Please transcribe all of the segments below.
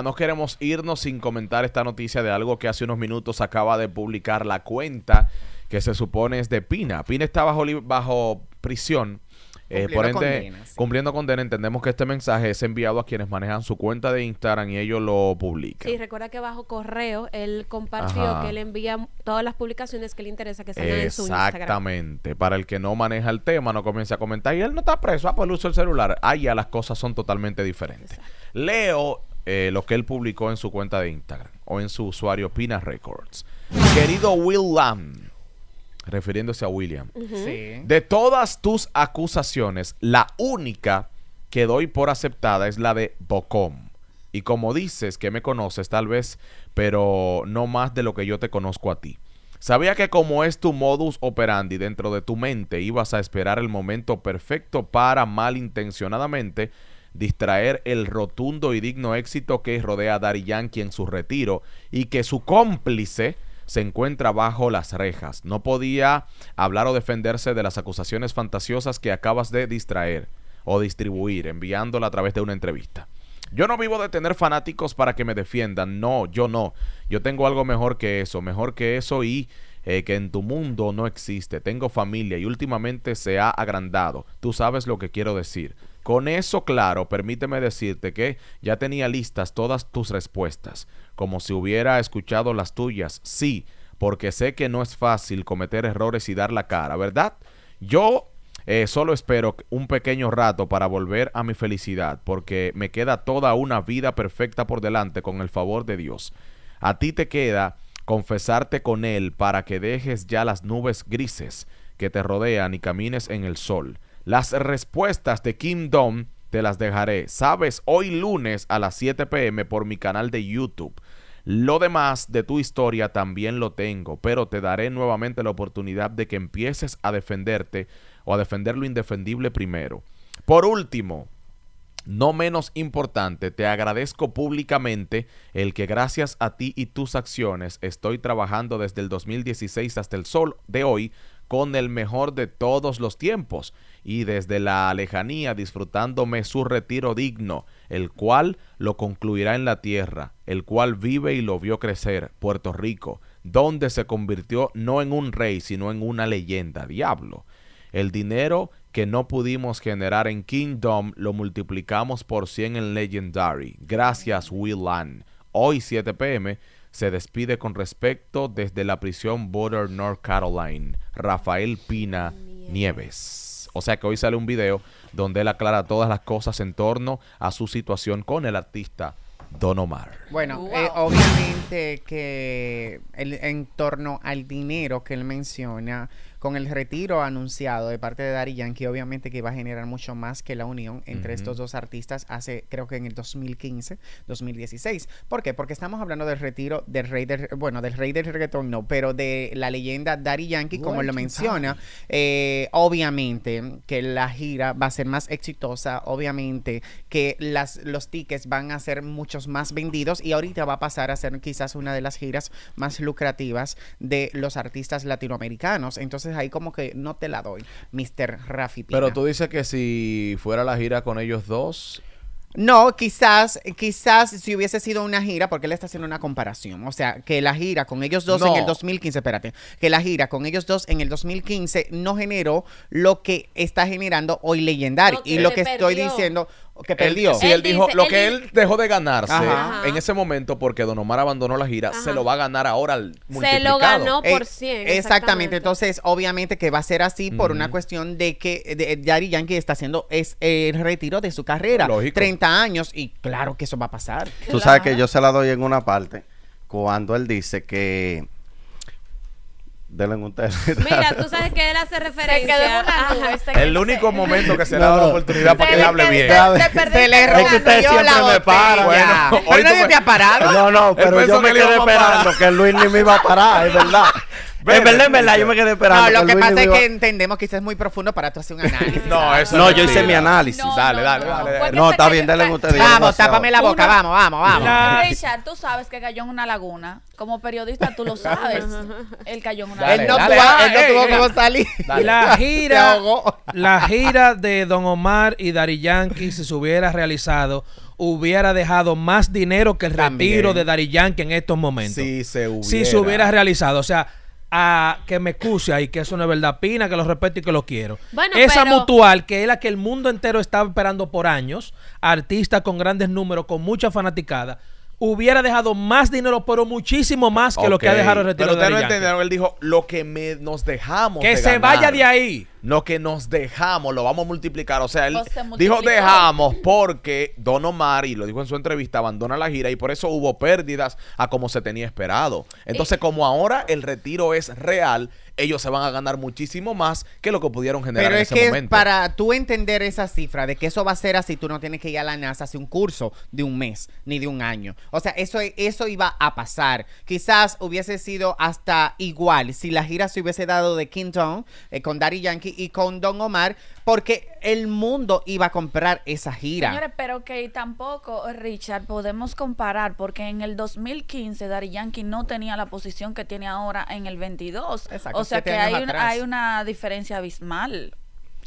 no queremos irnos sin comentar esta noticia de algo que hace unos minutos acaba de publicar la cuenta que se supone es de Pina. Pina está bajo, bajo prisión. Eh, por ende, cumpliendo condena, entendemos que este mensaje es enviado a quienes manejan su cuenta de Instagram y ellos lo publican. y recuerda que bajo correo él compartió que él envía todas las publicaciones que le interesa que salgan en su Instagram. Exactamente. Para el que no maneja el tema, no comience a comentar. Y él no está preso, ah, pues uso el celular. Ah, ya las cosas son totalmente diferentes. Leo eh, lo que él publicó en su cuenta de Instagram o en su usuario Pina Records. Querido William, refiriéndose a William, de todas tus acusaciones, la única que doy por aceptada es la de Bocom. Y como dices que me conoces tal vez, pero no más de lo que yo te conozco a ti. Sabía que como es tu modus operandi dentro de tu mente, ibas a esperar el momento perfecto para malintencionadamente distraer el rotundo y digno éxito que rodea a Daddy Yankee en su retiro y que su cómplice se encuentra bajo las rejas. No podía hablar o defenderse de las acusaciones fantasiosas que acabas de distraer o distribuir enviándola a través de una entrevista. Yo no vivo de tener fanáticos para que me defiendan. No, yo no. Yo tengo algo mejor que eso, mejor que eso y eh, que en tu mundo no existe. Tengo familia y últimamente se ha agrandado. Tú sabes lo que quiero decir. Con eso claro, permíteme decirte que ya tenía listas todas tus respuestas, como si hubiera escuchado las tuyas. Sí, porque sé que no es fácil cometer errores y dar la cara, ¿verdad? Yo eh, solo espero un pequeño rato para volver a mi felicidad, porque me queda toda una vida perfecta por delante con el favor de Dios. A ti te queda confesarte con Él para que dejes ya las nubes grises que te rodean y camines en el sol. Las respuestas de Kim Dong te las dejaré, sabes, hoy lunes a las 7 pm por mi canal de YouTube. Lo demás de tu historia también lo tengo, pero te daré nuevamente la oportunidad de que empieces a defenderte o a defender lo indefendible primero. Por último, no menos importante, te agradezco públicamente el que gracias a ti y tus acciones estoy trabajando desde el 2016 hasta el sol de hoy con el mejor de todos los tiempos y desde la lejanía disfrutándome su retiro digno, el cual lo concluirá en la tierra, el cual vive y lo vio crecer, Puerto Rico, donde se convirtió no en un rey, sino en una leyenda, diablo. El dinero que no pudimos generar en Kingdom lo multiplicamos por 100 en Legendary. Gracias, Willan, Hoy 7 pm se despide con respecto desde la prisión Border North Carolina, Rafael Pina Nieves. O sea que hoy sale un video donde él aclara todas las cosas en torno a su situación con el artista Don Omar. Bueno, eh, obviamente que en torno al dinero que él menciona, con el retiro anunciado de parte de Daddy Yankee, obviamente que va a generar mucho más que la unión entre estos dos artistas hace, creo que en el 2015, 2016. ¿Por qué? Porque estamos hablando del retiro del rey del, bueno, del rey del reggaetón, no, pero de la leyenda Daddy Yankee, como lo menciona, eh, obviamente que la gira va a ser más exitosa, obviamente que las, los tickets van a ser muchos más vendidos y ahorita va a pasar a ser quizás una de las giras más lucrativas de los artistas latinoamericanos. Entonces, ahí como que no te la doy, Mr. Rafi Pero tú dices que si fuera la gira con ellos dos, no, quizás, quizás si hubiese sido una gira, porque él está haciendo una comparación. O sea, que la gira con ellos dos en el 2015, espérate, que la gira con ellos dos en el 2015 no generó lo que está generando hoy Legendary. y lo que estoy diciendo, que perdió. él, dijo, lo que él dejó de ganarse en ese momento porque Don Omar abandonó la gira, se lo va a ganar ahora al multiplicado. Se lo ganó por 100. Eh, exactamente. Entonces, obviamente que va a ser así por una cuestión de que eh, Yari Yankee está haciendo es el retiro de su carrera. Lógico. 30 años y claro que eso va a pasar. Tú sabes que yo se la doy en una parte cuando él dice que Denle un Mira, tú sabes que él hace referencia. el único momento que se le da la oportunidad para que él hable bien. le me para. Bueno, hoy nadie te ha parado. No, no, pero yo me quedé esperando que Luis ni me iba a parar, es verdad. en verdad, en verdad, yo me quedé esperando. No, lo que pasa es que entendemos que eso es muy profundo para tú hacer un análisis. no, no, yo hice mi análisis. dale, dale, dale. No, está bien, dale ustedes. Vamos, tápame la boca, vamos, vamos, vamos. Richard, tú sabes que cayó en una laguna. Como periodista, tú lo sabes. Él cayó en una laguna. Él no tuvo como salir. La gira, la gira de Don Omar y Dari Yankee, si se hubiera realizado, hubiera dejado más dinero que el retiro de Dari Yankee en estos momentos. Sí, se hubiera. Si se hubiera realizado. O sea, a que me excuse ahí, que es una es verdad, Pina, que lo respeto y que lo quiero. Esa mutual, que es la que el mundo entero estaba esperando por años, Artista con grandes números, con mucha fanaticada, hubiera dejado más dinero, pero muchísimo más que lo que ha dejado el retiro pero no entendieron, él dijo, lo que nos dejamos. Que se vaya de ahí. No que nos dejamos, lo vamos a multiplicar. O sea, él dijo dejamos porque Don Omar, y lo dijo en su entrevista, abandona la gira y por eso hubo pérdidas a como se tenía esperado. Entonces, eh, como ahora el retiro es real, ellos se van a ganar muchísimo más que lo que pudieron generar en ese que momento. Para tú entender esa cifra de que eso va a ser así, tú no tienes que ir a la NASA hacer un curso de un mes ni de un año. O sea, eso, eso iba a pasar. Quizás hubiese sido hasta igual si la gira se hubiese dado de King eh, con Daddy Yankee y, con Don Omar, porque el mundo iba a comprar esa gira. Señores, pero que tampoco, Richard, podemos comparar, porque en el 2015 Dari Yankee no tenía la posición que tiene ahora en el 22. o sea que hay, hay una diferencia abismal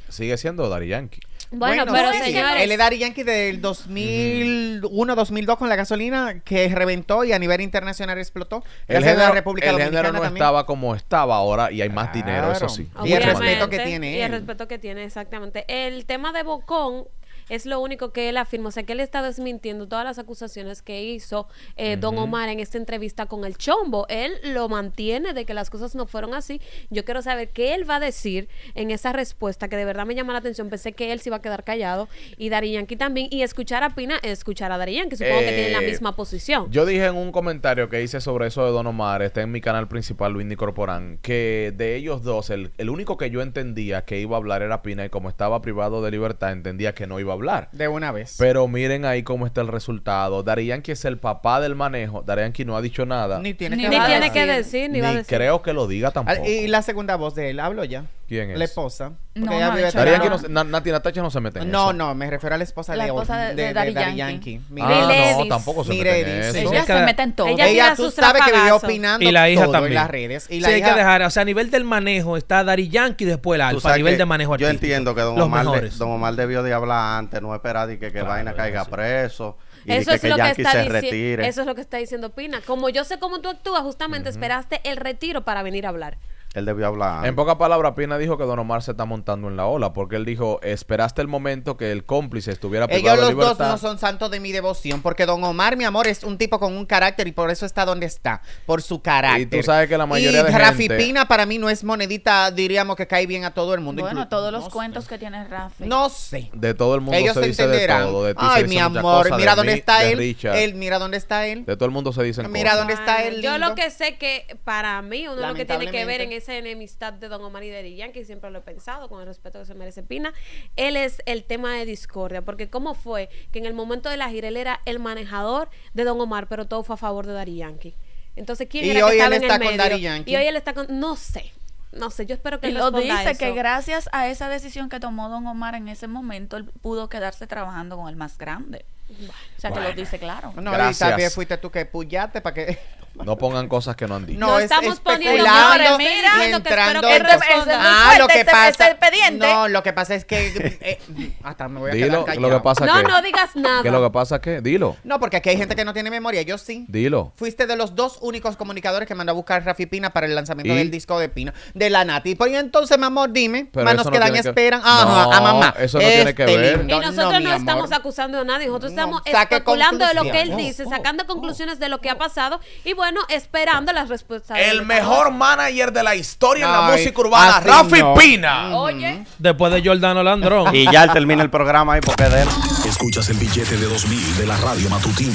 sigue siendo Daddy Yankee. Bueno, pero señores. Él es Yankee del 2001, 2002 con la gasolina que reventó y a nivel internacional explotó. El género, el género no estaba como estaba ahora y hay más dinero, eso sí. Y el respeto que tiene. Y el respeto que tiene, exactamente. El tema de Bocón es lo único que él afirma. O sea, que él está desmintiendo todas las acusaciones que hizo eh, Don Omar en esta entrevista con el Chombo. Él lo mantiene de que las cosas no fueron así. Yo quiero saber qué él va a decir en esa respuesta, que de verdad me llama la atención. Pensé que él se iba a quedar callado y Dari también. Y escuchar a Pina, escuchar a Dari supongo que tiene la eh, misma posición. Yo dije en un comentario que hice sobre eso de Don Omar, está en mi canal principal, Luis Nicorporán, que de ellos dos, el, el único que yo entendía que iba a hablar era Pina y como estaba privado de libertad, entendía que no iba a hablar. De una vez. Pero miren ahí cómo está el resultado. Darían que es el papá del manejo. Darían que no ha dicho nada. Ni tiene, que, decir. ni, creo que lo diga tampoco. Y la segunda voz de él, hablo ya. ¿Quién es? La esposa. no, ella vive no, Nati Natacha no se mete en eso. No, no, me refiero a la esposa, de, Dari Yankee. Ah, no, tampoco se mete en Ella se mete en todo. ella tú sabes que vive opinando Y la hija también. las redes. Y la Sí, hay que dejar. O sea, a nivel del manejo está Dari Yankee, después el Alfa. A nivel de manejo Yo entiendo que don Omar, don Omar debió de hablar antes, no esperar y que, que vaina caiga preso. Y Eso que, es lo que está se diciendo. retire. Eso es lo que está diciendo Pina. Como yo sé cómo tú actúas, justamente esperaste el retiro para venir a hablar. Él debió hablar. En pocas palabras, Pina dijo que Don Omar se está montando en la ola, porque él dijo, esperaste el momento que el cómplice estuviera privado Ellos los dos no son santos de mi devoción, porque Don Omar, mi amor, es un tipo con un carácter y por eso está donde está, por su carácter. Y tú sabes que la mayoría y Rafi Pina para mí no es monedita, diríamos que cae bien a todo el mundo. Bueno, todos los cuentos que tiene Rafi. No sé. De todo el mundo se, dice de todo. Ay, mi amor, mira dónde está él, él, mira dónde está él. De todo el mundo se dicen Mira dónde está él. Yo lo que sé que para mí uno lo que tiene que ver en ese enemistad de Don Omar y de Yankee, siempre lo he pensado, con el respeto que se merece Pina, él es el tema de discordia, porque cómo fue que en el momento de la gira él era el manejador de Don Omar, pero todo fue a favor de Dari Yankee. Entonces, ¿quién y era hoy que él está con Dari Yankee. Y hoy él está con, no sé, no sé, yo espero que y lo dice que gracias a esa decisión que tomó Don Omar en ese momento, él pudo quedarse trabajando con el más grande. o sea, que lo dice claro. No, Gracias. también fuiste tú que puyaste para que no pongan cosas que no han dicho. No, estamos poniendo estamos poniendo mira, entrando. lo que espero que ah, lo que ah, pasa. No, lo que pasa es que eh, hasta me voy a Dilo, lo que pasa No, que, no digas nada. ¿Qué lo que pasa que... Dilo. No, porque aquí hay gente que no tiene memoria, yo sí. Dilo. Fuiste de los dos únicos comunicadores que mandó a buscar Rafi Pina para el lanzamiento del disco de Pina, de la Nati. Pues entonces, mi amor, dime, Pero manos no que dan esperan, ajá, ah, a mamá. Eso no tiene que este, ver. Y nosotros no estamos acusando a nadie, nosotros estamos especulando de lo que él dice, sacando conclusiones de lo que ha pasado y esperando las respuestas. El mejor manager de la historia en la música urbana, Rafi Pina. Mm. Oye. Después de Jordano Landrón. Y ya termina el programa ahí porque de él. Escuchas el billete de 2000 de la radio matutina.